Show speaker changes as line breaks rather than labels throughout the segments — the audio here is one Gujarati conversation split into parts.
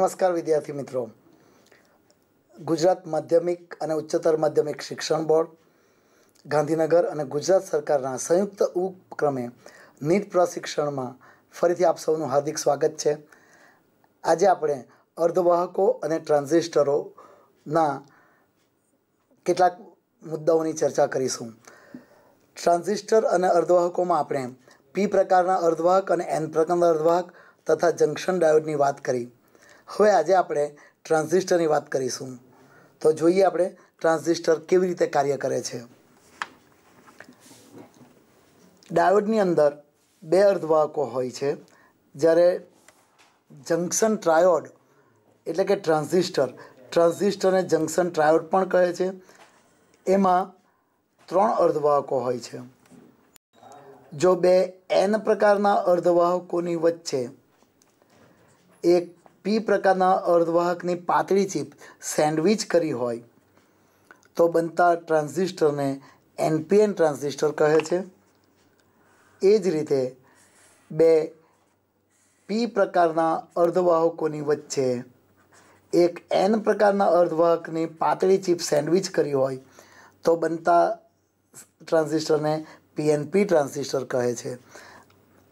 નમસ્કાર વિદ્યાર્થી મિત્રો ગુજરાત માધ્યમિક અને ઉચ્ચતર માધ્યમિક શિક્ષણ બોર્ડ ગાંધીનગર અને ગુજરાત સરકારના સંયુક્ત ઉપક્રમે નીટ પ્રશિક્ષણમાં ફરીથી આપ સૌનું હાર્દિક સ્વાગત છે આજે આપણે અર્ધવાહકો અને ટ્રાન્ઝિસ્ટરોના કેટલાક મુદ્દાઓની ચર્ચા કરીશું ટ્રાન્ઝિસ્ટર અને અર્ધવાહકોમાં આપણે પી પ્રકારના અર્ધવાહક અને એન પ્રકારના અર્ધવાહક તથા જંક્શન ડાયોડની વાત કરી હવે આજે આપણે ટ્રાન્ઝિસ્ટરની વાત કરીશું તો જોઈએ આપણે ટ્રાન્ઝિસ્ટર કેવી રીતે કાર્ય કરે છે ડાયોડની અંદર બે અર્ધવાહકો હોય છે જ્યારે જંકશન ટ્રાયોડ એટલે કે ટ્રાન્ઝિસ્ટર ટ્રાન્ઝિસ્ટરને જંક્શન ટ્રાયોડ પણ કહે છે એમાં ત્રણ અર્ધવાહકો હોય છે જો બે એન પ્રકારના અર્ધવાહકોની વચ્ચે એક પી પ્રકારના અર્ધવાહકની પાતળી ચીપ સેન્ડવિચ કરી હોય તો બનતા ટ્રાન્ઝિસ્ટરને એનપીએન ટ્રાન્ઝિસ્ટર કહે છે એ જ રીતે બે પી પ્રકારના અર્ધવાહકોની વચ્ચે એક એન પ્રકારના અર્ધવાહકની પાતળી ચીપ સેન્ડવિચ કરી હોય તો બનતા ટ્રાન્ઝિસ્ટરને પીએનપી ટ્રાન્ઝિસ્ટર કહે છે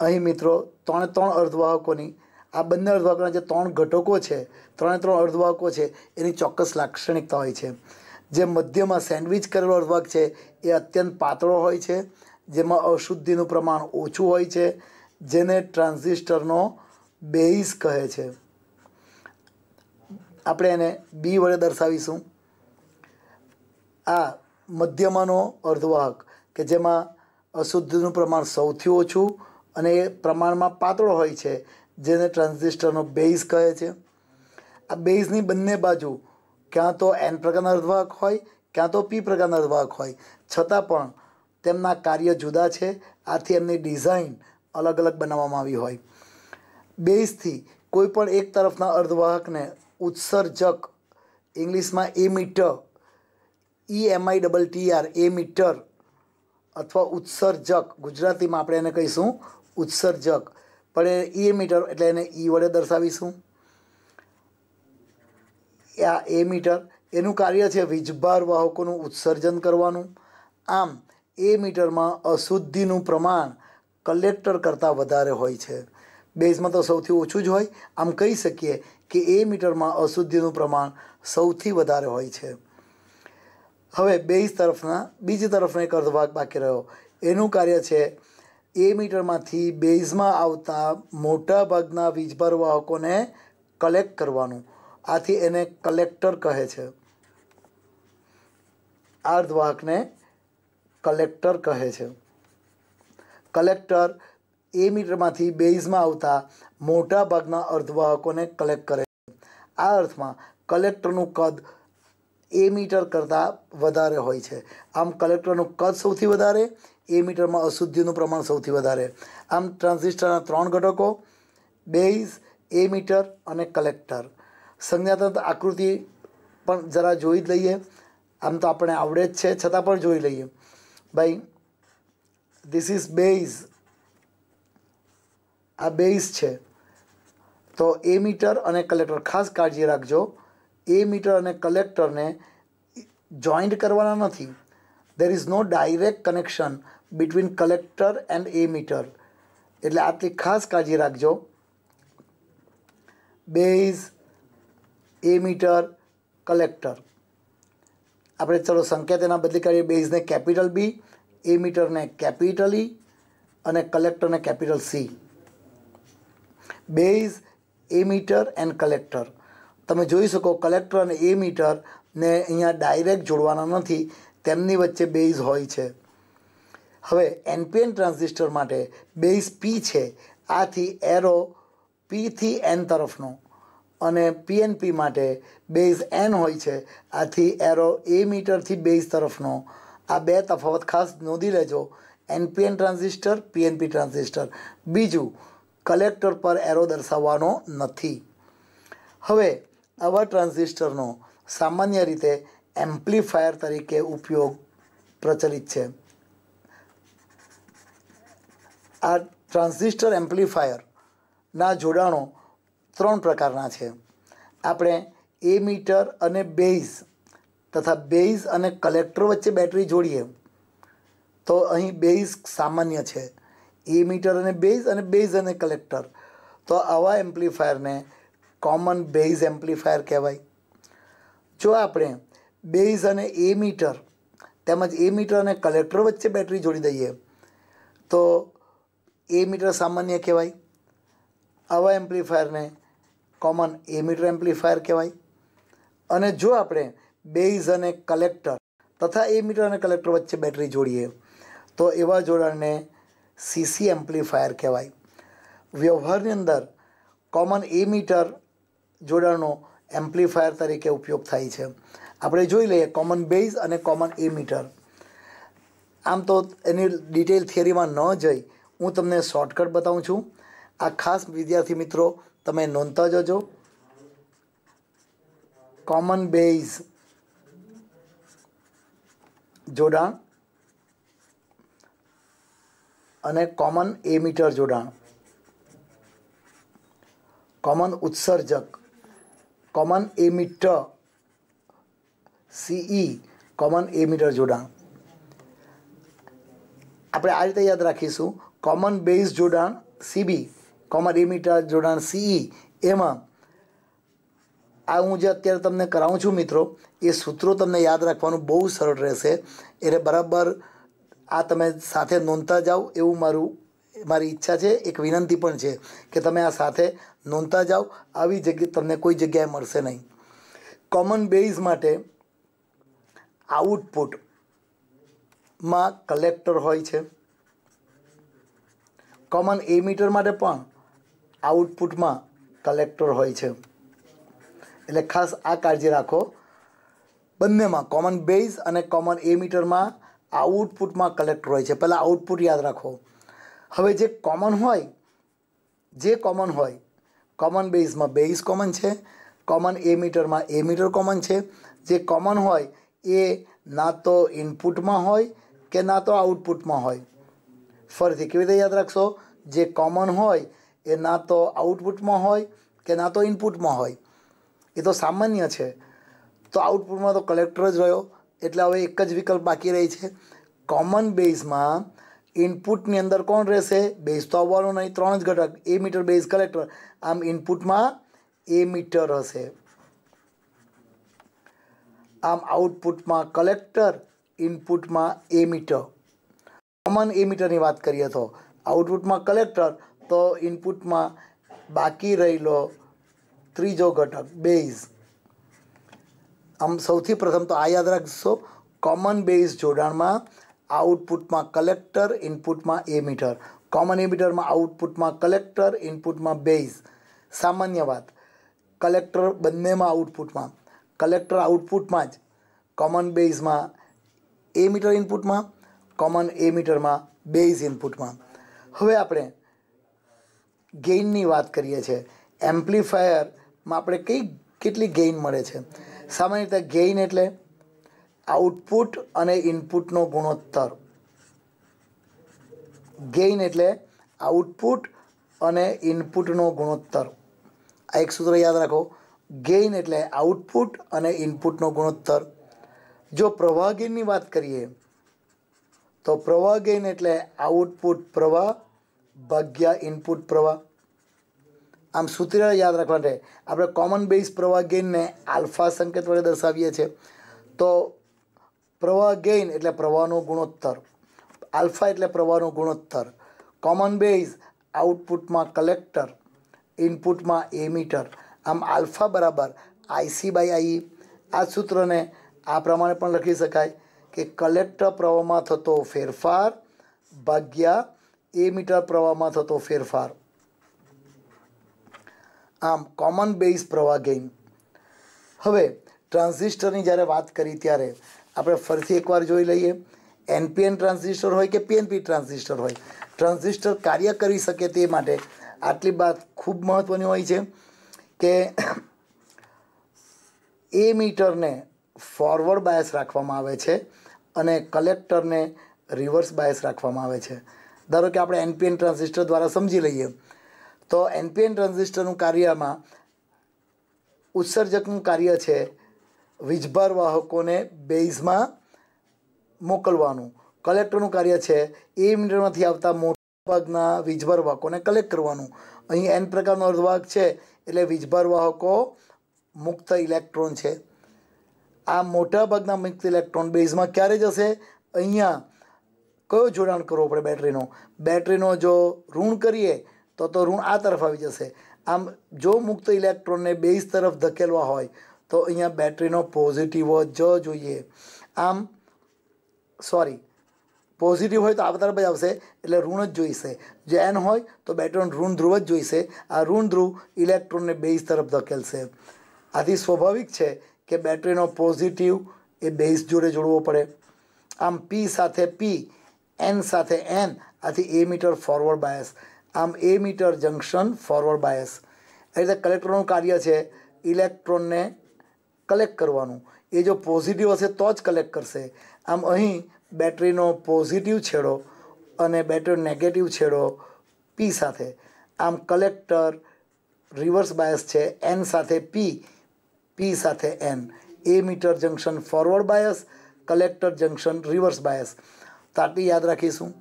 અહીં મિત્રો ત્રણે ત્રણ અર્ધવાહકોની આ બંને અર્ધવાહકોના જે ત્રણ ઘટકો છે ત્રણે ત્રણ અર્ધવાહકો છે એની ચોક્કસ લાક્ષણિકતા હોય છે જે મધ્યમાં સેન્ડવિચ કરેલો અર્ધવાહક છે એ અત્યંત પાતળો હોય છે જેમાં અશુદ્ધિનું પ્રમાણ ઓછું હોય છે જેને ટ્રાન્ઝિસ્ટરનો બેઇસ કહે છે આપણે એને બી વડે દર્શાવીશું આ મધ્યમાંનો અર્ધવાહક કે જેમાં અશુદ્ધિનું પ્રમાણ સૌથી ઓછું અને એ પ્રમાણમાં પાતળો હોય છે જેને ટ્રાન્ઝિસ્ટરનો બેઝ કહે છે આ બેઝની બંને બાજુ ક્યાં તો એન પ્રકારના અર્ધવાહક હોય ક્યાં તો પી પ્રકારના અર્ધવાહક હોય છતાં પણ તેમના કાર્ય જુદા છે આથી એમની ડિઝાઇન અલગ અલગ બનાવવામાં આવી હોય બેઝથી કોઈ પણ એક તરફના અર્ધવાહકને ઉત્સર્જક ઇંગ્લિશમાં emitter E M I double T R emitter અથવા ઉત્સર્જક ગુજરાતીમાં આપણે એને કહીશું ઉત્સર્જક પણ એ મીટર e એટલે એને ઈ e વડે દર્શાવીશું આ એ મીટર એનું કાર્ય છે વીજભાર વાહકોનું ઉત્સર્જન કરવાનું આમ એ મીટરમાં અશુદ્ધિનું પ્રમાણ કલેક્ટર કરતાં વધારે હોય છે બેઝમાં તો સૌથી ઓછું જ હોય આમ કહી શકીએ કે એ મીટરમાં અશુદ્ધિનું પ્રમાણ સૌથી વધારે હોય છે હવે બેઝ તરફના બીજી તરફનો એક અર્ધભાગ બાકી રહ્યો એનું કાર્ય છે એ મીટરમાંથી બેઝમાં આવતા મોટા ભાગના વીજ વાહકોને કલેક્ટ કરવાનું આથી એને કલેક્ટર કહે છે આ અર્ધવાહકને કલેક્ટર કહે છે કલેક્ટર એ મીટરમાંથી બેઝમાં આવતા મોટાભાગના અર્ધવાહકોને કલેક્ટ કરે છે આ અર્થમાં કલેક્ટરનું કદ એ મીટર કરતાં વધારે હોય છે આમ કલેક્ટરનું કદ સૌથી વધારે એ મીટરમાં અશુદ્ધિનું પ્રમાણ સૌથી વધારે આમ ટ્રાન્ઝિસ્ટરના ત્રણ ઘટકો બેઝ એ મીટર અને કલેક્ટર સંજ્ઞાતંત્ર આકૃતિ પણ જરા જોઈ જ લઈએ આમ તો આપણે આવડે જ છે છતાં પણ જોઈ લઈએ ભાઈ ધીસ ઇઝ બેઝ આ બેઝ છે તો એ મીટર અને કલેક્ટર ખાસ કાળજી રાખજો એ મીટર અને કલેક્ટરને જોઈન્ટ કરવાના નથી there is no direct connection between collector and emitter એટલે આટલી ખાસ કાળજી રાખજો બેઝ એ મીટર કલેક્ટર આપણે ચલો સંકેત એના બદલી કરીએ બેઝને કેપિટલ બી એમીટરને કેપિટલ ઈ અને કલેક્ટરને capital C base emitter and collector તમે જોઈ શકો કલેક્ટર અને એ એમીટરને અહીંયા ડાયરેક્ટ જોડવાના નથી તેમની વચ્ચે બેઝ હોય છે હવે એનપીએન ટ્રાન્ઝિસ્ટર માટે બેઝ પી છે આથી એરો પીથી એન તરફનો અને પીએનપી માટે બેઝ એન હોય છે આથી એરો એ મીટરથી બેઝ તરફનો આ બે તફાવત ખાસ નોંધી લેજો એનપીએન ટ્રાન્ઝિસ્ટર પીએનપી ટ્રાન્ઝિસ્ટર બીજું કલેક્ટર પર એરો દર્શાવવાનો નથી હવે આવા ટ્રાન્ઝિસ્ટરનો સામાન્ય રીતે એમ્પ્લીફાયર તરીકે ઉપયોગ પ્રચલિત છે આ ટ્રાન્ઝિસ્ટર એમ્પ્લીફાયરના જોડાણો ત્રણ પ્રકારના છે આપણે એ મીટર અને બેઝ તથા બેઝ અને કલેક્ટર વચ્ચે બેટરી જોડીએ તો અહીં બેઝ સામાન્ય છે એ મીટર અને બેઝ અને બેઝ અને કલેક્ટર તો આવા એમ્પ્લીફાયરને કોમન બેઝ એમ્પ્લીફાયર કહેવાય જો આપણે બેઝ અને એ મીટર તેમજ એ મીટર અને કલેક્ટર વચ્ચે બેટરી જોડી દઈએ તો એ મીટર સામાન્ય કહેવાય આવા એમ્પ્લીફાયરને કોમન એ મીટર એમ્પ્લીફાયર કહેવાય અને જો આપણે બેઝ અને કલેક્ટર તથા એ મીટર અને કલેક્ટર વચ્ચે બેટરી જોડીએ તો એવા જોડાણને સીસી એમ્પ્લીફાયર કહેવાય વ્યવહારની અંદર કોમન એ મીટર જોડાણનો એમ્પ્લીફાયર તરીકે ઉપયોગ થાય છે આપણે જોઈ લઈએ કોમન બેઝ અને કોમન એ મીટર આમ તો એની ડિટેલ થિયરીમાં ન જઈ હું તમને શોર્ટકટ બતાવું છું આ ખાસ વિદ્યાર્થી મિત્રો તમે નોંધતા જજો કોમન બેઝ જોડાણ અને કોમન એમીટર જોડાણ કોમન ઉત્સર્જક common emitter C E common emitter જોડાણ આપણે આ રીતે યાદ રાખીશું કોમન બેઝ જોડાણ સીબી કોમન રિમિટા જોડાણ સીઈ e. એમાં આ હું જે અત્યારે તમને કરાવું છું મિત્રો એ સૂત્રો તમને યાદ રાખવાનું બહુ સરળ રહેશે એટલે બરાબર આ તમે સાથે નોંધતા જાઓ એવું મારું મારી ઈચ્છા છે એક વિનંતી પણ છે કે તમે આ સાથે નોંધતા જાઓ આવી જગ્યા તમને કોઈ જગ્યાએ મળશે નહીં કોમન બેઝ માટે આઉટપુટમાં કલેક્ટર હોય છે કોમન એ મીટર માટે પણ આઉટપુટમાં કલેક્ટર હોય છે એટલે ખાસ આ કાળજી રાખો બંનેમાં કોમન બેઝ અને કોમન એ મીટરમાં આઉટપુટમાં કલેક્ટર હોય છે પહેલાં આઉટપુટ યાદ રાખો હવે જે કોમન હોય જે કોમન હોય કોમન બેઝમાં બેઝ કોમન છે કોમન એ મીટરમાં એ મીટર કોમન છે જે કોમન હોય એ ના તો ઇનપુટમાં હોય કે ના તો આઉટપુટમાં હોય ફરીથી કેવી રીતે યાદ રાખશો જે કોમન હોય એ ના તો આઉટપુટમાં હોય કે ના તો ઇનપુટમાં હોય એ તો સામાન્ય છે તો આઉટપુટમાં તો કલેક્ટર જ રહ્યો એટલે હવે એક જ વિકલ્પ બાકી રહી છે કોમન બેઝમાં ઇનપુટની અંદર કોણ રહેશે બેઝ તો આવવાનો નહીં ત્રણ જ ઘટક એ મીટર બેઝ કલેક્ટર આમ ઇનપુટમાં એ મીટર હશે આમ આઉટપુટમાં કલેક્ટર ઇનપુટમાં એ મીટર કોમન એ મીટરની વાત કરીએ તો આઉટપુટમાં કલેક્ટર તો ઇનપુટમાં બાકી રહેલો ત્રીજો ઘટક બેઝ આમ સૌથી પ્રથમ તો આ યાદ રાખશો કોમન બેઝ જોડાણમાં આઉટપુટમાં કલેક્ટર ઇનપુટમાં એમીટર કોમન એમીટરમાં આઉટપુટમાં કલેક્ટર ઇનપુટમાં બેઝ સામાન્ય વાત કલેક્ટર બંનેમાં આઉટપુટમાં કલેક્ટર આઉટપુટમાં જ કોમન બેઝમાં એ મીટર ઇનપુટમાં કોમન એ મીટરમાં બેઝ ઇનપુટમાં હવે આપણે ગેઇનની વાત કરીએ છીએ એમ્પ્લીફાયરમાં આપણે કઈ કેટલી ગેઇન મળે છે સામાન્ય રીતે ગેઇન એટલે આઉટપુટ અને ઇનપુટનો ગુણોત્તર ગેઇન એટલે આઉટપુટ અને ઇનપુટનો ગુણોત્તર આ એક સૂત્ર યાદ રાખો ગેઇન એટલે આઉટપુટ અને ઇનપુટનો ગુણોત્તર જો પ્રવાહ ગેઇનની વાત કરીએ તો પ્રવાહ ગેઇન એટલે આઉટપુટ પ્રવાહ ભાગ્યા ઇનપુટ પ્રવાહ આમ સૂત્ર યાદ રાખવા માટે આપણે કોમન બેઝ પ્રવાહ ગેઇનને આલ્ફા સંકેત વડે દર્શાવીએ છીએ તો પ્રવાહ ગેઇન એટલે પ્રવાહનો ગુણોત્તર આલ્ફા એટલે પ્રવાહનો ગુણોત્તર કોમન બેઝ આઉટપુટમાં કલેક્ટર ઇનપુટમાં એમીટર આમ આલ્ફા બરાબર આઈસી બાય આઈ આ સૂત્રને આ પ્રમાણે પણ લખી શકાય કે કલેક્ટર પ્રવાહમાં થતો ફેરફાર ભાગ્યા એ મીટર પ્રવાહમાં થતો ફેરફાર આમ કોમન બેઝ પ્રવાહ ગેઇન હવે ટ્રાન્ઝિસ્ટરની જ્યારે વાત કરી ત્યારે આપણે ફરીથી એકવાર જોઈ લઈએ એનપીએન ટ્રાન્ઝિસ્ટર હોય કે પીએનપી ટ્રાન્ઝિસ્ટર હોય ટ્રાન્ઝિસ્ટર કાર્ય કરી શકે તે માટે આટલી વાત ખૂબ મહત્ત્વની હોય છે કે એ મીટરને ફોરવર્ડ બાયસ રાખવામાં આવે છે અને કલેક્ટરને રિવર્સ બાયસ રાખવામાં આવે છે ધારો કે આપણે એનપીએન ટ્રાન્ઝિસ્ટર દ્વારા સમજી લઈએ તો એનપીએન ટ્રાન્ઝિસ્ટરનું કાર્યમાં ઉત્સર્જકનું કાર્ય છે વીજભાર વાહકોને બેઝમાં મોકલવાનું કલેક્ટરનું કાર્ય છે એ મીટરમાંથી આવતા મોટાભાગના વીજભાર વાહકોને કલેક્ટ કરવાનું અહીં એન પ્રકારનો અર્ધવાહક છે એટલે વીજભાર વાહકો મુક્ત ઇલેક્ટ્રોન છે આ મોટાભાગના મિક્સ ઇલેક્ટ્રોન બેઝમાં ક્યારે જશે અહીંયા કયો જોડાણ કરવો પડે બેટરીનો બેટરીનો જો ઋણ કરીએ તો તો ઋણ આ તરફ આવી જશે આમ જો મુક્ત ઇલેક્ટ્રોનને બેઝ તરફ ધકેલવા હોય તો અહીંયા બેટરીનો પોઝિટિવ જ જોઈએ આમ સોરી પોઝિટિવ હોય તો આ તરફ જ આવશે એટલે ઋણ જ જોઈશે જે એન હોય તો બેટરીનું ઋણ ધ્રુવ જ જોઈશે આ ઋણ ધ્રુવ ઇલેક્ટ્રોનને બેઝ તરફ ધકેલશે આથી સ્વાભાવિક છે કે બેટરીનો પોઝિટિવ એ બેઝ જોડે જોડવો પડે આમ પી સાથે પી એન સાથે એન આથી એ મીટર ફોરવર્ડ બાયસ આમ emitter junction forward bias એ રીતે કલેક્ટરનું કાર્ય છે ઇલેક્ટ્રોનને કલેક્ટ કરવાનું એ જો પોઝિટિવ હશે તો જ કલેક્ટ કરશે આમ અહીં બેટરીનો પોઝિટિવ છેડો અને બેટરી નેગેટિવ છેડો પી સાથે આમ કલેક્ટર રિવર્સ બાયસ છે એન સાથે પી પી સાથે N emitter junction forward bias collector junction reverse bias તો આટલી યાદ રાખીશું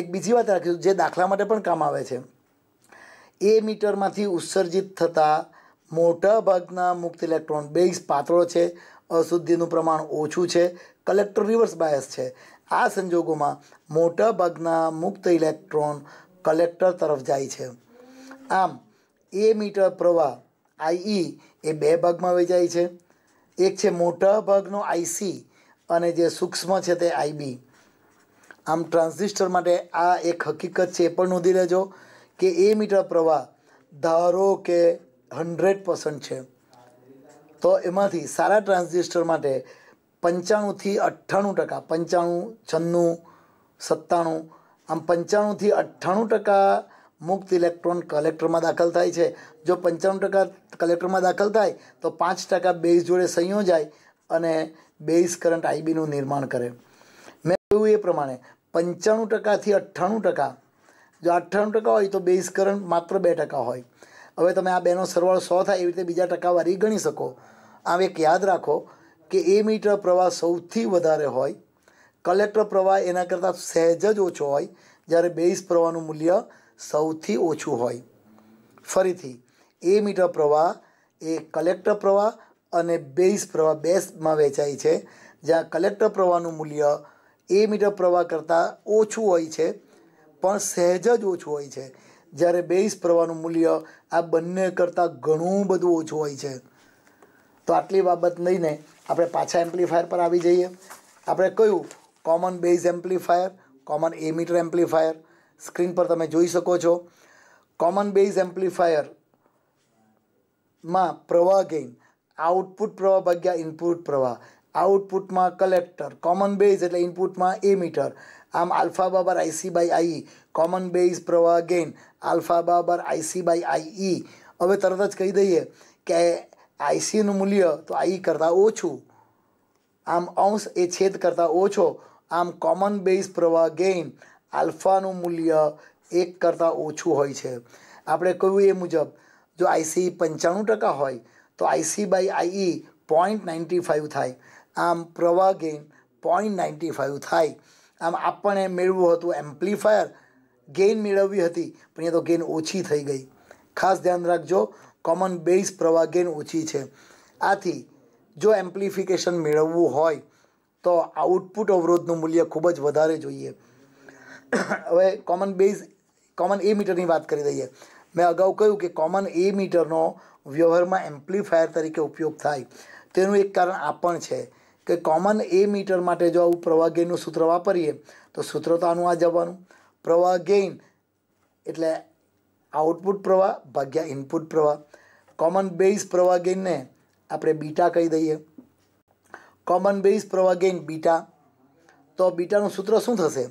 એક બીજી વાત રાખીશું જે દાખલા માટે પણ કામ આવે છે એ મીટરમાંથી ઉત્સર્જિત થતા મોટા ભાગના મુક્ત ઇલેક્ટ્રોન બેઝ પાતળો છે અશુદ્ધિનું પ્રમાણ ઓછું છે કલેક્ટર રિવર્સ બાયસ છે આ સંજોગોમાં મોટા ભાગના મુક્ત ઇલેક્ટ્રોન કલેક્ટર તરફ જાય છે આમ એ મીટર પ્રવાહ આઈઈ એ બે ભાગમાં વેચાય છે એક છે મોટા ભાગનો આઈસી અને જે સૂક્ષ્મ છે તે આઈબી આમ ટ્રાન્ઝિસ્ટર માટે આ એક હકીકત છે એ પણ નોંધી લેજો કે એ મીટર પ્રવાહ ધારો કે હંડ્રેડ પર્સન્ટ છે તો એમાંથી સારા ટ્રાન્ઝિસ્ટર માટે પંચાણુંથી અઠ્ઠાણું ટકા પંચાણું છન્નું સત્તાણું આમ પંચાણુંથી અઠ્ઠાણું ટકા મુક્ત ઇલેક્ટ્રોન કલેક્ટરમાં દાખલ થાય છે જો પંચાણું ટકા કલેક્ટરમાં દાખલ થાય તો પાંચ ટકા બેઝ જોડે સંયોજાય અને બેઝ કરંટ આઈબીનું નિર્માણ કરે મેં કહ્યું એ પ્રમાણે પંચાણું ટકાથી અઠ્ઠાણું ટકા જો અઠ્ઠાણું ટકા હોય તો બેઝ કરંટ માત્ર બે ટકા હોય હવે તમે આ બેનો સરવાળો સો થાય એવી રીતે બીજા ટકાવારી ગણી શકો આમ એક યાદ રાખો કે એ મીટર પ્રવાહ સૌથી વધારે હોય કલેક્ટર પ્રવાહ એના કરતાં સહેજ જ ઓછો હોય જ્યારે બેઝ પ્રવાહનું મૂલ્ય સૌથી ઓછું હોય ફરીથી એ મીટર પ્રવાહ એ કલેક્ટર પ્રવાહ અને બેઝ પ્રવાહ બેસમાં વેચાય છે જ્યાં કલેક્ટર પ્રવાહનું મૂલ્ય એ મીટર પ્રવાહ કરતાં ઓછું હોય છે પણ સહેજ જ ઓછું હોય છે જ્યારે બેઝ પ્રવાહનું મૂલ્ય આ બંને કરતાં ઘણું બધું ઓછું હોય છે તો આટલી બાબત લઈને આપણે પાછા એમ્પ્લીફાયર પર આવી જઈએ આપણે કહ્યું common base amplifier common emitter amplifier screen पर તમે જોઈ શકો છો કોમન બેઝ એમ્પ્લીફાયર માં પ્રવાહ ગેઇન આઉટપુટ પ્રવાહ ભાગ્યા ઇનપુટ પ્રવાહ આઉટપુટ માં કલેક્ટર કોમન બેઝ એટલે ઇનપુટ માં એમિટર આમ α = IC / IE કોમન બેઝ પ્રવાહ ગેઇન α = IC / IE હવે તરત જ કહી દઈએ કે IC નું મૂલ્ય તો IE કરતાં ઓછું આમ અંશ એ છેદ કરતાં ઓછો આમ કોમન બેઝ પ્રવાહ ગેઇન આલ્ફાનું મૂલ્ય એક કરતાં ઓછું હોય છે આપણે કહ્યું એ મુજબ જો આઈસીઈ પંચાણું ટકા હોય તો I C by I E point ninety five થાય આમ પ્રવાહ ગેઇન પોઈન્ટ નાઇન્ટી ફાઇવ થાય આમ આપણને મેળવવું હતું એમ્પ્લીફાયર ગેઇન મેળવવી હતી પણ એ તો ગેઇન ઓછી થઈ ગઈ ખાસ ધ્યાન રાખજો કોમન બેઝ પ્રવાહ ગેઇન ઓછી છે આથી જો એમ્પ્લિફિકેશન મેળવવું હોય તો આઉટપુટ અવરોધનું મૂલ્ય ખૂબ જ વધારે જોઈએ હવે કોમન બેઝ કોમન એ મીટરની વાત કરી દઈએ મેં અગાઉ કહ્યું કે કોમન એ મીટરનો વ્યવહારમાં એમ્પ્લીફાયર તરીકે ઉપયોગ થાય તેનું એક કારણ આ પણ છે કે કોમન એ મીટર માટે જો આવું પ્રવાહ ગેઇનનું સૂત્ર વાપરીએ તો સૂત્ર તો આનું આ જવાનું પ્રવાહ ગેઇન એટલે આઉટપુટ પ્રવાહ ભાગ્યા ઇનપુટ પ્રવાહ કોમન બેઝ પ્રવાહ ગેઇનને આપણે બીટા કહી દઈએ કોમન બેઝ પ્રવાહ ગેઇન બીટા તો બીટાનું સૂત્ર શું થશે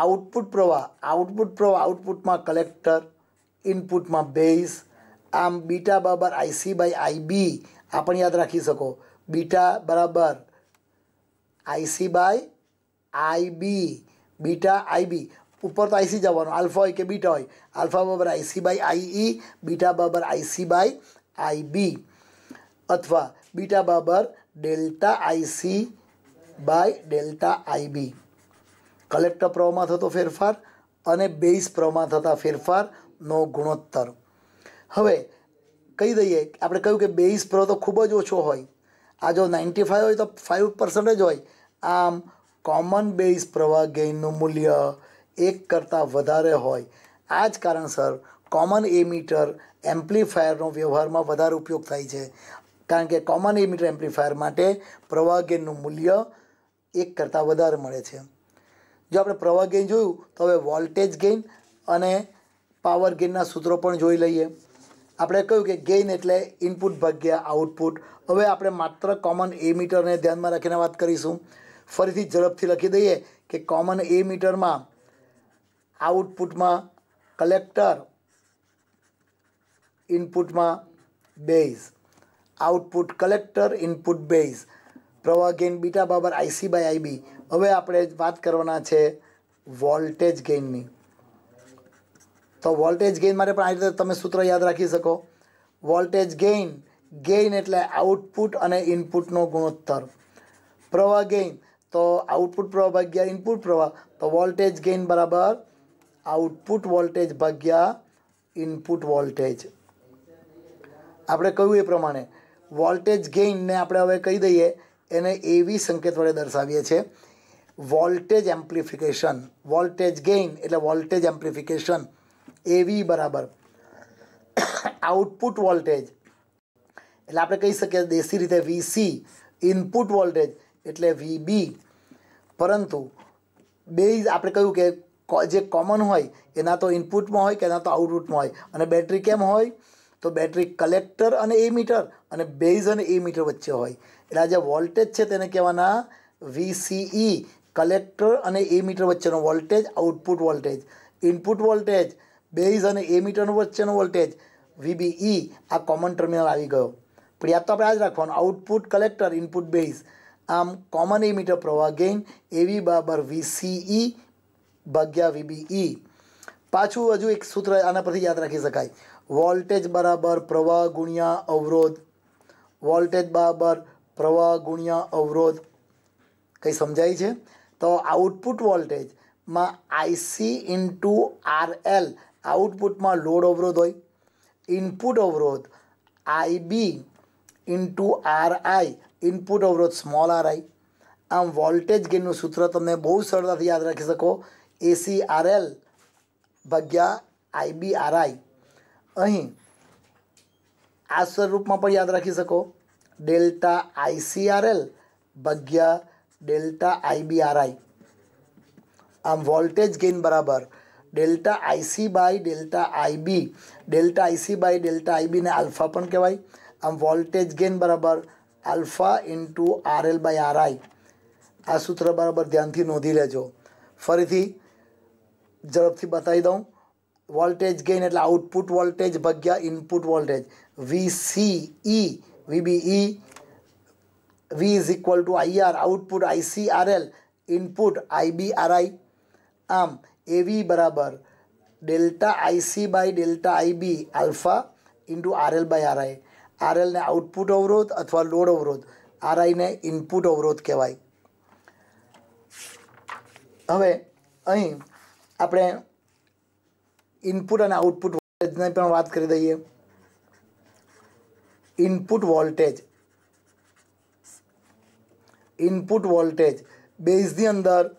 आउटपुट प्रवाह आउटपुट प्रवाह आउटपुट में कलेक्टर इनपुट में बेस आम बीटा बराबर आईसी बाय आई बी आप याद रखी सको बीटा बराबर I C by I B beta I B ऊपर तो आईसी जवा आल्फा हो बीटा हो होल्फा बराबर आईसी बाय आईई बीटा बराबर आईसी बाय आई बी अथवा बीटा बराबर delta I C by delta I B collector પ્રવાહમાં થતો ફેરફાર અને બેઝ પ્રવાહમાં થતા ફેરફારનો ગુણોત્તર હવે કહી દઈએ આપણે કહ્યું કે બેઝ પ્રવાહ તો ખૂબ જ ઓછો હોય આ જો નાઇન્ટી ફાઇવ હોય તો ફાઇવ પર્સન્ટેજ હોય આમ કોમન બેઝ પ્રવાહ ગેઇનનું મૂલ્ય એક કરતાં વધારે હોય આ જ કારણસર કોમન એમીટર એમ્પ્લીફાયરનો વ્યવહારમાં વધારે ઉપયોગ થાય છે કારણ કે કોમન એમીટર એમ્પ્લીફાયર માટે પ્રવાહ ગેઇનનું મૂલ્ય એક કરતાં વધારે મળે છે જો આપણે પ્રવાહ ગેઇન જોયું તો હવે વોલ્ટેજ ગેઇન અને પાવર ગેઇનના સૂત્રો પણ જોઈ લઈએ આપણે કહ્યું કે ગેઇન એટલે ઇનપુટ ભાગ્યા આઉટપુટ હવે આપણે માત્ર કોમન એ મીટરને ધ્યાનમાં રાખીને વાત કરીશું ફરીથી ઝડપથી લખી દઈએ કે કોમન એ મીટરમાં આઉટપુટમાં કલેક્ટર ઇનપુટમાં base output collector input base પ્રવાહ ગેઇન બીટા બાબર આઈસી બાય આઈબી હવે આપણે વાત કરવાના છે વોલ્ટેજ ગેઇનની તો વોલ્ટેજ ગેઇન માટે પણ આ રીતે તમે સૂત્ર યાદ રાખી શકો વોલ્ટેજ ગેઇન ગેઇન એટલે આઉટપુટ અને ઇનપુટનો ગુણોત્તર પ્રવાહ ગેઇન તો આઉટપુટ પ્રવાહ ભાગ્યા ઇનપુટ પ્રવાહ તો વોલ્ટેજ ગેઇન બરાબર આઉટપુટ વોલ્ટેજ ભાગ્યા ઇનપુટ વોલ્ટેજ આપણે કહ્યું એ પ્રમાણે વોલ્ટેજ ગેઇનને આપણે હવે કહી દઈએ એને એવી સંકેત વડે દર્શાવીએ છીએ વોલ્ટેજ એમ્પ્લિફિકેશન વોલ્ટેજ ગેઇન એટલે વોલ્ટેજ એમ્પ્લિફિકેશન એવી બરાબર આઉટપુટ વોલ્ટેજ એટલે આપણે કહી શકીએ દેશી રીતે વીસી ઇનપુટ વોલ્ટેજ એટલે વીબી પરંતુ બે આપણે કહ્યું કે જે કોમન હોય એના તો ઇનપુટમાં હોય કે એના તો આઉટપુટમાં હોય અને બેટરી કેમ હોય તો બેટરી કલેક્ટર અને એ મીટર અને બેઝ અને એ મીટર વચ્ચે હોય એટલે આ જે વોલ્ટેજ છે તેને કહેવાના વીસીઈ કલેક્ટર e, અને એ મીટર વચ્ચેનો voltage output voltage input voltage base અને એ મીટરનો વચ્ચેનો વોલ્ટેજ વીબીઈ e, આ કોમન ટર્મિનલ આવી ગયો પણ યાદ તો આપણે આ જ રાખવાનું આઉટપુટ કલેક્ટર ઇનપુટ બેઝ આમ કોમન એ મીટર પ્રવાહ ગેઇન એવી બરાબર વીસીઈ e ભાગ્યા વીબીઈ પાછું હજુ એક સૂત્ર આના પરથી યાદ રાખી શકાય વોલ્ટેજ બરાબર પ્રવાહ ગુણ્યા અવરોધ વોલ્ટેજ બરાબર પ્રવાહ ગુણ્યા અવરોધ કંઈ સમજાય છે તો આઉટપુટ વોલ્ટેજમાં આઈસી ઇન્ટુ એલ આઉટપુટમાં લોડ અવરોધ હોય ઇનપુટ અવરોધ આઈબી ઇન્ટુ આરઆઈ ઇનપુટ અવરોધ સ્મોલ આરઆઈ આમ વોલ્ટેજ ગેઇનનું સૂત્ર તમે બહુ સરળતાથી યાદ રાખી શકો એસી આરએલ ભાગ્યા આઈબી આરઆઈ अं आ स्वरूप में याद रखी सको delta I C R L भग्य delta I B R I आम वोल्टेज गेन बराबर delta I C by delta I B delta I C by delta I B ने अल्फा पर कहवाई आम वोल्टेज गेन बराबर alpha into R L by R I आ सूत्र बराबर ध्यान नोधी लेजो फरी झड़प बताई दू वोल्टेज गेन एट आउटपुट वोल्टेज भग्या input voltage V C E V B E V is equal to I R output I C R L input I B R I आम ए वी बराबर delta I C by delta I B alpha into R L by R I R L ने आउटपुट अवरोध अथवा लोड अवरोध आर आई ने इनपुट अवरोध कहवाई हमें अं इनपुट और आउटपुट वोल्टेज बात कर input voltage input voltage base की अंदर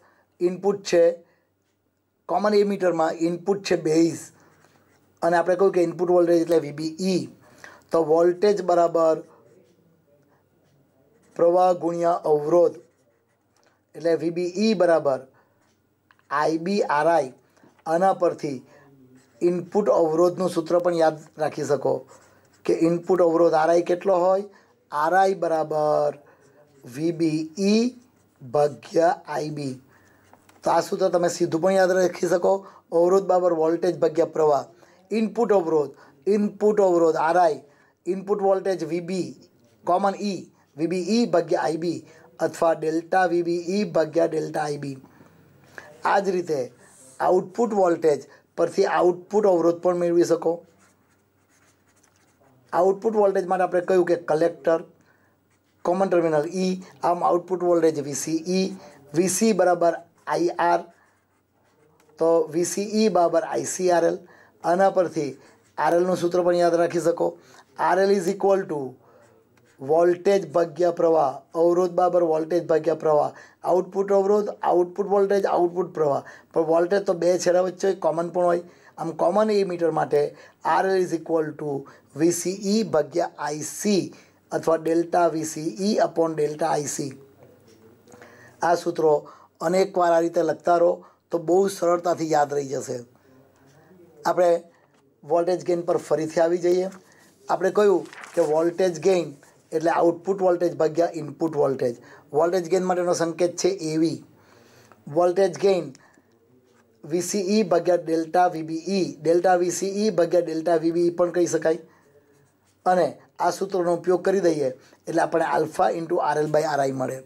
इनपुट है कॉमन एमीटर में इनपुट है बेइस और आप कहू कि इनपुट वोल्टेज एट वीबीई e। तो वोल्टेज बराबर प्रवाह गुणिया अवरोध एट वीबीई e बराबर आईबीआरआई आना पर थी ઇનપુટ અવરોધનું સૂત્ર પણ યાદ રાખી શકો કે ઇનપુટ અવરોધ આરઆઈ કેટલો હોય આરઆઈ બરાબર વીબીઈ ભાગ્યા આઈબી તો આ સૂત્ર તમે સીધું પણ યાદ રાખી શકો અવરોધ બરાબર વોલ્ટેજ ભાગ્યા પ્રવાહ ઇનપુટ અવરોધ ઇનપુટ અવરોધ R I input voltage V B common E V B E ભાગ્યા આઈબી અથવા ડેલ્ટા વીબીઈ e ભાગ્યા ડેલ્ટા આઈબી આ જ રીતે આઉટપુટ વોલ્ટેજ પરથી આઉટપુટ અવરોધ પણ મેળવી શકો આઉટપુટ વોલ્ટેજ માટે આપણે કહ્યું કે કલેક્ટર કોમન ટર્મિનલ ઈ આમ આઉટપુટ વોલ્ટેજ વીસી વીસી બરાબર આઈઆર તો વીસી e બરાબર આઈસીઆરએલ આના પરથી આરએલનું સૂત્ર પણ યાદ રાખી શકો R L is equal to voltage ભાગ્યા પ્રવાહ અવરોધ બરાબર વોલ્ટેજ ભાગ્યા પ્રવાહ આઉટપુટ અવરોધ આઉટપુટ વોલ્ટેજ આઉટપુટ પ્રવાહ પણ વોલ્ટેજ તો બે છેડા વચ્ચે હોય કોમન પણ હોય આમ કોમન એ મીટર માટે R L is equal to V C E ભાગ્યા આઈસી અથવા delta VCE upon delta I C આ સૂત્રો અનેકવાર આ રીતે લખતા રહો તો બહુ સરળતાથી યાદ રહી જશે આપણે વોલ્ટેજ ગેઇન પર ફરીથી આવી જઈએ આપણે કહ્યું કે વોલ્ટેજ ગેઇન એટલે આઉટપુટ વોલ્ટેજ ભાગ્યા ઇનપુટ વોલ્ટેજ વોલ્ટેજ ગેઇન માટેનો સંકેત છે એવી વોલ્ટેજ ગેઇન વીસીઈ ભાગ્યા ડેલ્ટા વીબીઈ ડેલ્ટા વીસીઈ ભાગ્યા ડેલ્ટા વીબીઈ e પણ કહી શકાય અને આ સૂત્રનો ઉપયોગ કરી દઈએ એટલે આપણે alpha into RL by RI મળે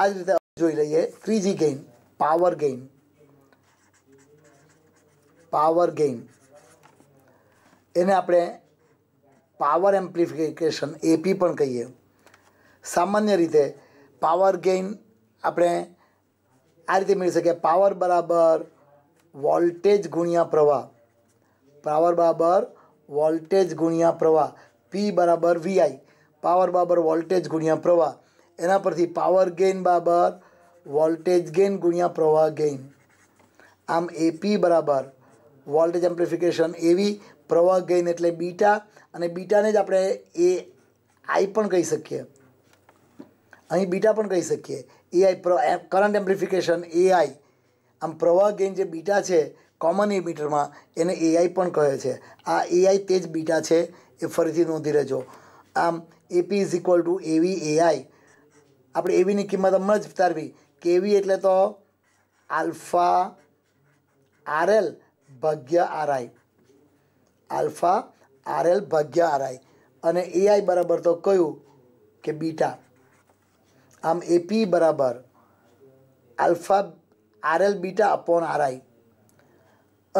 આ જ રીતે જોઈ લઈએ ત્રીજી gain power gain power gain એને આપણે पावर एम्प्लिफिकेशन एपी कही है सामान्य रीते पावर गेन अपने आ रीते मिली सके पावर बराबर वोल्टेज गुणिया प्रवाह पावर बराबर वोल्टेज गुणिया प्रवाह पी बराबर वी आई पावर बराबर वोल्टेज गुणिया प्रवाह एना पर पावर गेन बराबर वोल्टेज गेन गुणिया प्रवाह गेन आम एपी बराबर वोल्टेज एम्प्लिफिकेशन एवी प्रवाह गेन एट बीटा અને બીટાને જ આપણે એ આઈ પણ કહી શકીએ અહીં બીટા પણ કહી શકીએ એઆઈ પ્ર કરંટ એમ્પ્લિફિકેશન એઆઈ આમ પ્રવાહ ગેન જે બીટા છે કોમન એ મીટરમાં એને એઆઈ પણ કહે છે આ એઆઈ તે જ બીટા છે એ ફરીથી નોંધી રહેજો આમ AP is equal to AV AI આપણે એવીની કિંમત હમણાં જ ઉતારવી કેવી એટલે તો આલ્ફા આરએલ ભાગ્યા આરઆઈ આલ્ફા આર આરએલ ભાગ્યા આરઆઈ અને એઆઈ બરાબર તો કયું કે બીટા આમ એપી બરાબર alpha RL beta upon RI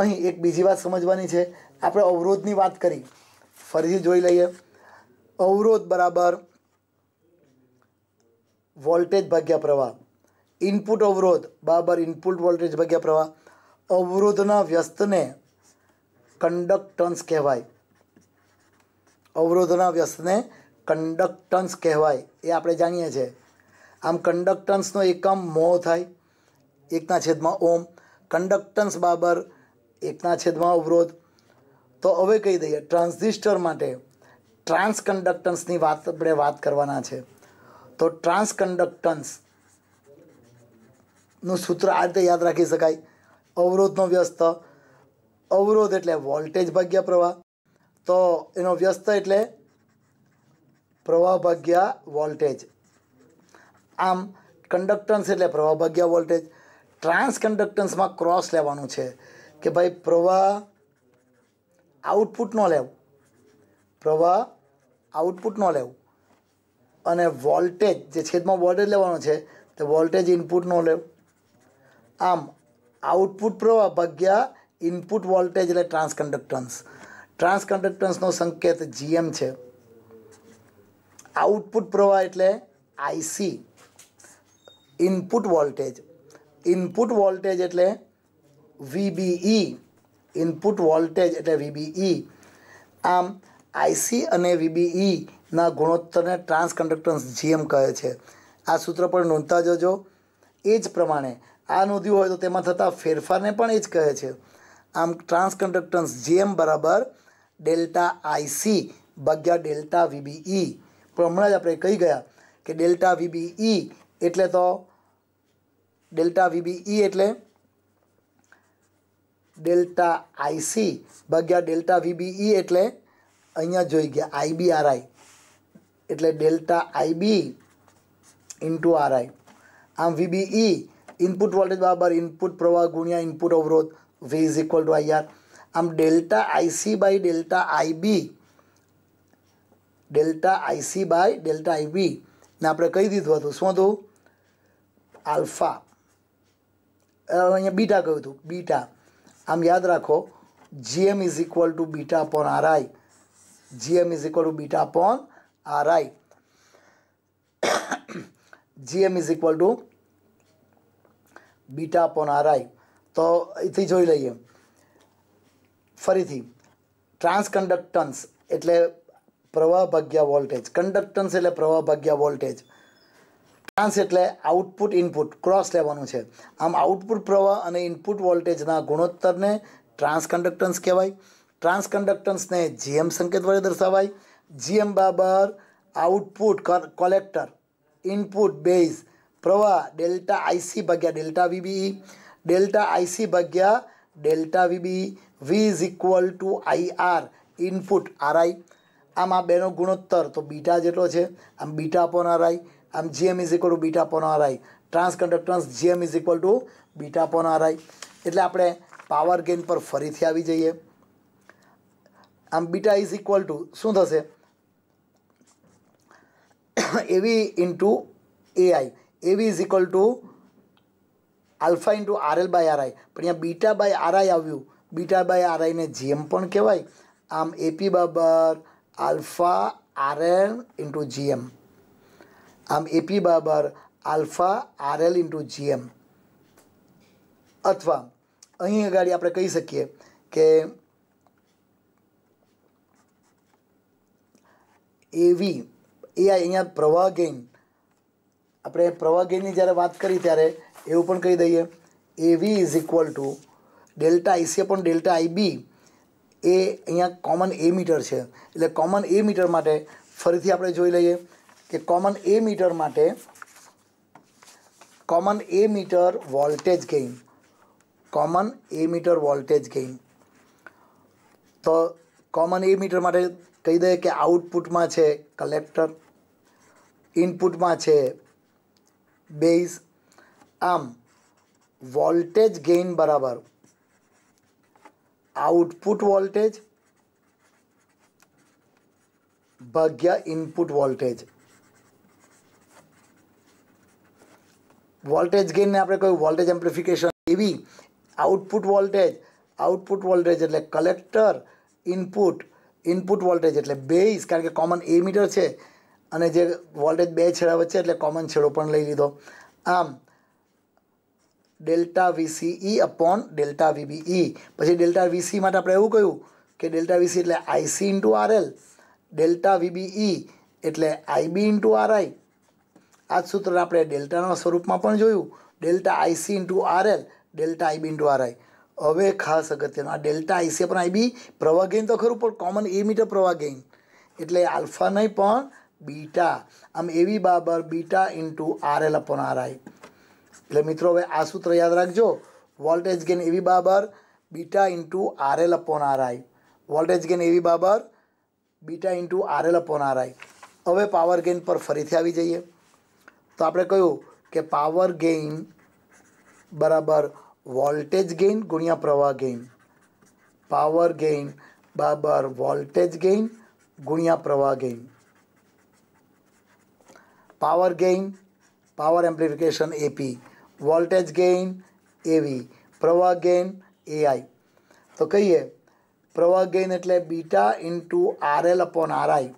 અહીં એક બીજી વાત સમજવાની છે આપણે અવરોધની વાત કરી ફરીથી જોઈ લઈએ અવરોધ બરાબર વોલ્ટેજ ભાગ્યા પ્રવાહ ઇનપુટ અવરોધ બરાબર ઇનપુટ વોલ્ટેજ ભાગ્યા પ્રવાહ અવરોધના વ્યસ્તને કન્ડક્ટન્સ કહેવાય અવરોધના વ્યસ્તને કંડક્ટન્સ કહેવાય એ આપણે જાણીએ છીએ આમ કંડક્ટન્સનો એકમ મો થાય એકના છેદમાં ઓમ કંડક્ટન્સ બાબર એકના છેદમાં અવરોધ તો હવે કહી દઈએ ટ્રાન્ઝિસ્ટર માટે ટ્રાન્સ કંડક્ટન્સની વાત આપણે વાત કરવાના છે તો ટ્રાન્સ કંડક્ટન્સનું સૂત્ર આ રીતે યાદ રાખી શકાય અવરોધનો વ્યસ્ત અવરોધ એટલે વોલ્ટેજ ભાગ્યા પ્રવાહ તો એનો વ્યસ્ત એટલે પ્રવાહ ભાગ્યા વોલ્ટેજ આમ કંડક્ટન્સ એટલે પ્રવાહ ભાગ્યા વોલ્ટેજ ટ્રાન્સ કંડક્ટન્સમાં ક્રોસ લેવાનું છે કે ભાઈ પ્રવાહ આઉટપુટ ન લેવું પ્રવાહ આઉટપુટ ન લેવું અને વોલ્ટેજ જે છેદમાં વોલ્ટેજ લેવાનો છે તે વોલ્ટેજ ઇનપુટ ન લેવું આમ આઉટપુટ પ્રવાહ ભાગ્યા ઇનપુટ વોલ્ટેજ એટલે ટ્રાન્સ કન્ડક્ટન્સ ટ્રાન્સકન્ડક્ટન્સનો સંકેત જીએમ છે આઉટપુટ પ્રવાહ એટલે IC input voltage input voltage એટલે વીબીઈ ઇનપુટ વોલ્ટેજ એટલે વીબીઈ e. આમ આઈસી અને વીબીઈના e ગુણોત્તરને ટ્રાન્સકન્ડક્ટન્સ જીએમ કહે છે આ સૂત્ર પણ નોંધતા જજો એ જ પ્રમાણે આ નોંધ્યું હોય તો તેમાં થતા ફેરફારને પણ એ જ કહે છે આમ ટ્રાન્સકન્ડક્ટન્સ જીએમ બરાબર डेल्टा IC / डेल्टा VBE પ્રમાણે આપરે કહી ગયા કે ડેલ્ટા VBE એટલે તો ડેલ્ટા VBE એટલે ડેલ્ટા IC / ડેલ્ટા VBE એટલે અહીંયા જોઈ ગયા IBRI એટલે ડેલ્ટા IB * RI આમ VBE ઇનપુટ વોલ્ટેજ બરાબર ઇનપુટ પ્રવાહ ગુણ્યા ઇનપુટ અવરોધ V = IR આમ delta IC by delta IB delta IC by delta IB ને આપણે કહી દીધું હતું શું હતું આલ્ફા અહીંયા બીટા કહ્યું હતું બીટા આમ યાદ રાખો GM is equal to beta upon R I GM is equal to beta upon R I GM is equal to beta upon R I તો અહીંથી જોઈ લઈએ ફરીથી ટ્રાન્સકન્ડક્ટન્સ એટલે પ્રવાહ ભાગ્યા વોલ્ટેજ કન્ડક્ટન્સ એટલે પ્રવાહ ભાગ્યા વોલ્ટેજ ટ્રાન્સ એટલે આઉટપુટ ઇનપુટ ક્રોસ લેવાનું છે આમ આઉટપુટ પ્રવાહ અને ઇનપુટ વોલ્ટેજના ગુણોત્તરને ટ્રાન્સકન્ડક્ટન્સ કહેવાય ટ્રાન્સકન્ડક્ટન્સને જીએમ સંકેત વડે દર્શાવાય જીએમ બાબર આઉટપુટ કોલેક્ટર ઇનપુટ બેઝ પ્રવાહ ડેલ્ટા આઈસી ભાગ્યા ડેલ્ટા વીબીઈ ડેલ્ટા આઈસી ભાગ્યા delta VBE V is equal to I R input RI આમ આ બેનો ગુણોત્તર તો બીટા જેટલો છે આમ બીટા અપોન આઈ આમ GM is equal to beta upon RI transconductance GM is equal to beta upon I એટલે આપણે પાવર ગેન પર ફરીથી આવી જઈએ આમ બીટા ઇઝ ઇક્વલ ટુ શું થશે AV into AI AV is equal to alpha into RL by RI પણ અહીંયા બીટા બાય આરઆઈ આવ્યું बीटा बाय आर आई ने जीएम कहवाय आम एपी बाबर alpha R L into GM आम एपी बाबर alpha R L into GM अथवा अँ आगे आप कही सकी के एवी ए प्रवाह गेन आप प्रवाह गेन जय बात करी तरह एवं कही दी है AV is equal to delta IC પણ ડેલ્ટા આઈબી એ અહીંયા કોમન એ મીટર છે એટલે કોમન એ મીટર માટે ફરીથી આપણે જોઈ લઈએ કે કોમન એ મીટર માટે common emitter voltage gain common emitter voltage gain તો કોમન એ મીટર માટે કહી દઈએ કે આઉટપુટમાં છે કલેક્ટર ઇનપુટમાં છે બેઝ આમ વોલ્ટેજ ગેઇન બરાબર આઉટપુટ વોલ્ટેજ ભાગ્યા ઇનપુટ વોલ્ટેજ વોલ્ટેજ ગેઇનને આપણે કહ્યું voltage amplification AV output voltage output voltage એટલે કલેક્ટર ઇનપુટ ઇનપુટ વોલ્ટેજ એટલે બેઝ કારણ કે કોમન એ મીટર છે અને જે વોલ્ટેજ બે છેડા વચ્ચે એટલે કોમન છેડો પણ લઈ લીધો આમ delta VCE upon delta VBE પછી ડેલ્ટા વીસી માટે આપણે એવું કહ્યું કે ડેલ્ટા વીસી એટલે IC into RL delta VBE એટલે આઈબી ઇન્ટુ આરઆઈ આ સૂત્ર આપણે ડેલ્ટાના સ્વરૂપમાં પણ જોયું delta IC into RL delta IB into RI હવે ખાસ અગત્યનું આ ડેલ્ટા આઈસી પણ આઈબી પ્રવાહ ગેઇન તો ખરું પણ કોમન એ મીટર પ્રવાહ ગેઇન એટલે આલ્ફા નહીં પણ બીટા આમ AV Babur beta into RL upon RI एट मित्रों हमें आ सूत्र याद रखो वोल्टेज गेन एवं बाबर beta into R L upon R I voltage gain AV बाबर beta into R L upon R I हमें पॉवर गेन पर फरी जाइए तो आप कहू के पॉवर गेन बराबर वोल्टेज गेन गुणिया प्रवाह गेन पावर गेन बराबर वोल्टेज गेन गुणिया प्रवाह gain power gain power amplification AP voltage gain AV પ્રવાહ ગેઇન એઆઈ તો કહીએ પ્રવાહ ગેઇન એટલે beta into RL upon RI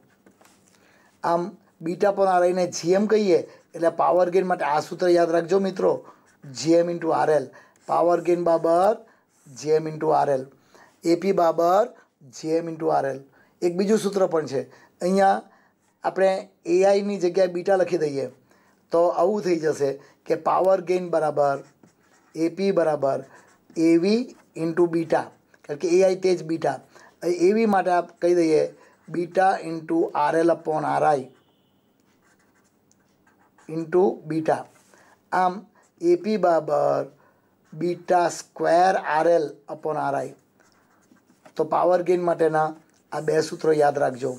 આમ બીટા અપોન આરઆઈને જીએમ કહીએ એટલે પાવર ગેઇન માટે આ સૂત્ર યાદ રાખજો મિત્રો GM into RL power gain બાબર જીએમ ઇન્ટુ એલ એપી બાબર જીએમ ઇન્ટુ આરએલ એક બીજું સૂત્ર પણ છે અહીંયા આપણે એઆઈની જગ્યાએ બીટા લખી દઈએ તો આવું થઈ જશે के पावर गेन बराबर एपी बराबर एवी इंटू बीटा कारण के ए आई तेज बीटा एवी वी मैं आप कही दिए beta into R L upon R I into beta आम एपी बराबर beta square R L upon R I तो पावर गेन मैं आ बे सूत्रों याद रखो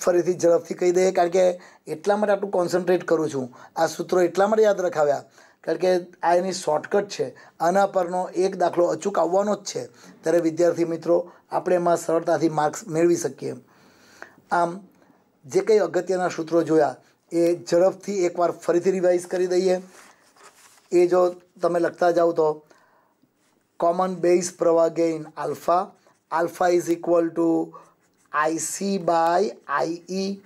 ફરીથી ઝડપથી કહી દઈએ કારણ કે એટલા માટે આટલું કોન્સન્ટ્રેટ કરું છું આ સૂત્રો એટલા માટે યાદ રખાવ્યા કારણ કે આ એની શોર્ટકટ છે આના પરનો એક દાખલો અચૂક આવવાનો જ છે ત્યારે વિદ્યાર્થી મિત્રો આપણે એમાં સરળતાથી માર્ક્સ મેળવી શકીએ આમ જે કંઈ અગત્યના સૂત્રો જોયા એ ઝડપથી એકવાર ફરીથી રિવાઇઝ કરી દઈએ એ જો તમે લખતા જાઓ તો કોમન બેઝ પ્રવાહ gain alpha alpha is equal to IC by IE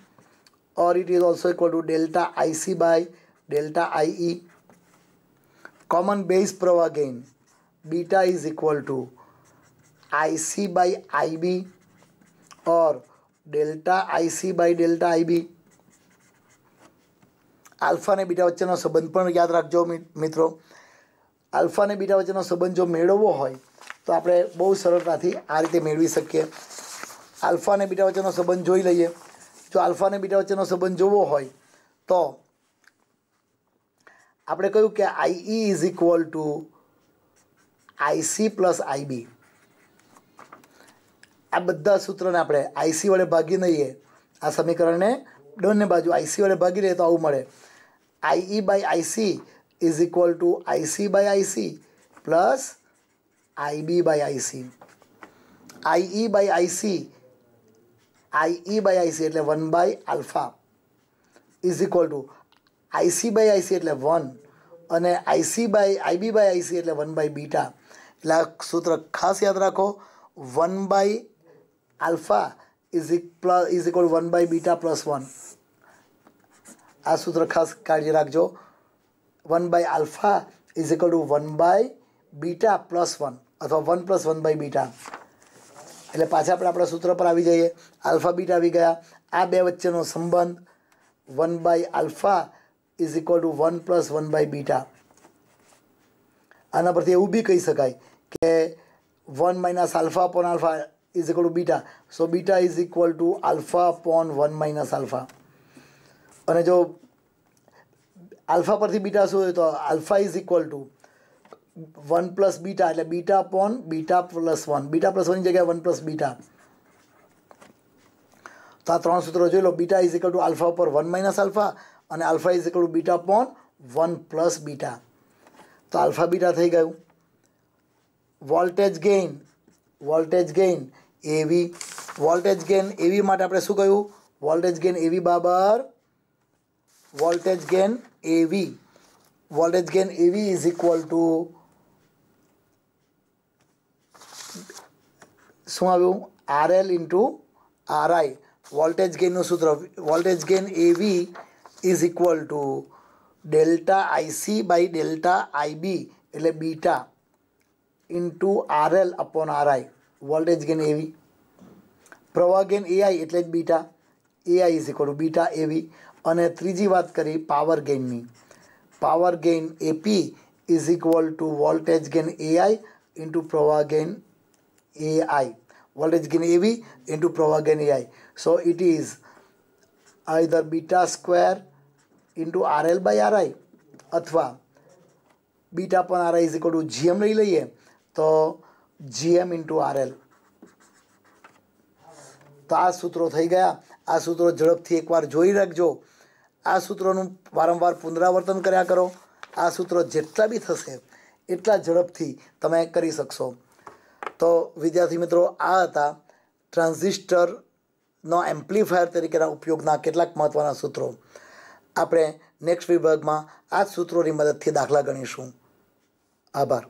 or it is also equal to delta IC by delta IE. Common base probe again beta is equal to IC by IB or delta IC by delta IB. Alpha અને બીટા વચ્ચેનો સંબંધ પણ યાદ રાખજો મિત્રો આલ્ફા અને બીટા વચ્ચેનો સંબંધ જો મેળવવો હોય તો આપણે બહુ સરળતાથી આ રીતે મેળવી શકીએ આલ્ફા અને બીટા વચ્ચેનો સંબંધ જોઈ લઈએ જો આલ્ફા અને બીટા વચ્ચેનો સંબંધ જોવો હોય તો આપણે કહ્યું કે IE is equal to IC plus IB આ બધા સૂત્રને આપણે આઈસી વડે ભાગી લઈએ આ સમીકરણને બંને બાજુ આઈસી વડે ભાગી લઈએ તો આવું મળે IE by IC is equal to IC by IC plus IB by IC IE by IC I E by IC એટલે one by alpha is equal to IC by IC એટલે વન અને IC by IB by IC એટલે વન બાય બીટા એટલે આ સૂત્ર ખાસ યાદ રાખો one by alpha is plus is equal one by beta plus one આ સૂત્ર ખાસ કાળજી રાખજો one by alpha is equal to one by beta plus one અથવા one plus one by beta એટલે પાછા આપણે આપણા સૂત્ર પર આવી જઈએ આલ્ફા બીટ આવી ગયા આ બે વચ્ચેનો સંબંધ one by alpha is equal to one plus one by beta આના પરથી એવું બી કહી શકાય કે one minus alpha upon alpha is equal to beta so beta is equal to alpha upon one minus alpha અને જો આલ્ફા પરથી બીટા શું હોય તો alpha is equal to one plus beta એટલે beta upon beta plus one beta plus વનની જગ્યાએ વન પ્લસ બીટા તો આ ત્રણ સૂત્રો જોઈ લો beta is equal to alpha ઉપર વન માઇનસ આલ્ફા અને alpha is equal to beta upon one plus beta તો આલ્ફા બીટા થઈ ગયું voltage gain voltage gain AV voltage gain AV માટે આપણે શું કહ્યું વોલ્ટેજ ગેઇન એવી બાબર voltage gain AV voltage gain AV is equal to શું આવ્યું R L into R I voltage ગેઇનનું સૂત્ર voltage gain AV is equal to delta IC by delta IB એટલે beta into R L upon R I voltage gain AV પ્રવાહ ગેઇન એઆઈ એટલે જ beta AI is equal to beta AV અને ત્રીજી વાત કરી પાવર ગેઇનની power gain AP is equal to voltage gain AI into પ્રવાહ gain ai voltage gv * into provagen ai so it is either beta square * into rl / ri अथवा बीटा / ri = gm લઈ લે તો gm * rl તો આ સૂત્રો થઈ ગયા આ સૂત્રો ઝડપથી એકવાર જોઈ રાખજો આ સૂત્રોનું વારંવાર પુનરાવર્તન કર્યા કરો આ સૂત્રો જેટલા બી થશે એટલા ઝડપથી તમે કરી શકશો તો વિદ્યાર્થી મિત્રો આ હતા ટ્રાન્ઝિસ્ટરનો એમ્પ્લીફાયર તરીકેના ઉપયોગના કેટલાક મહત્ત્વના સૂત્રો આપણે નેક્સ્ટ વિભાગમાં આ સૂત્રોની મદદથી દાખલા ગણીશું આભાર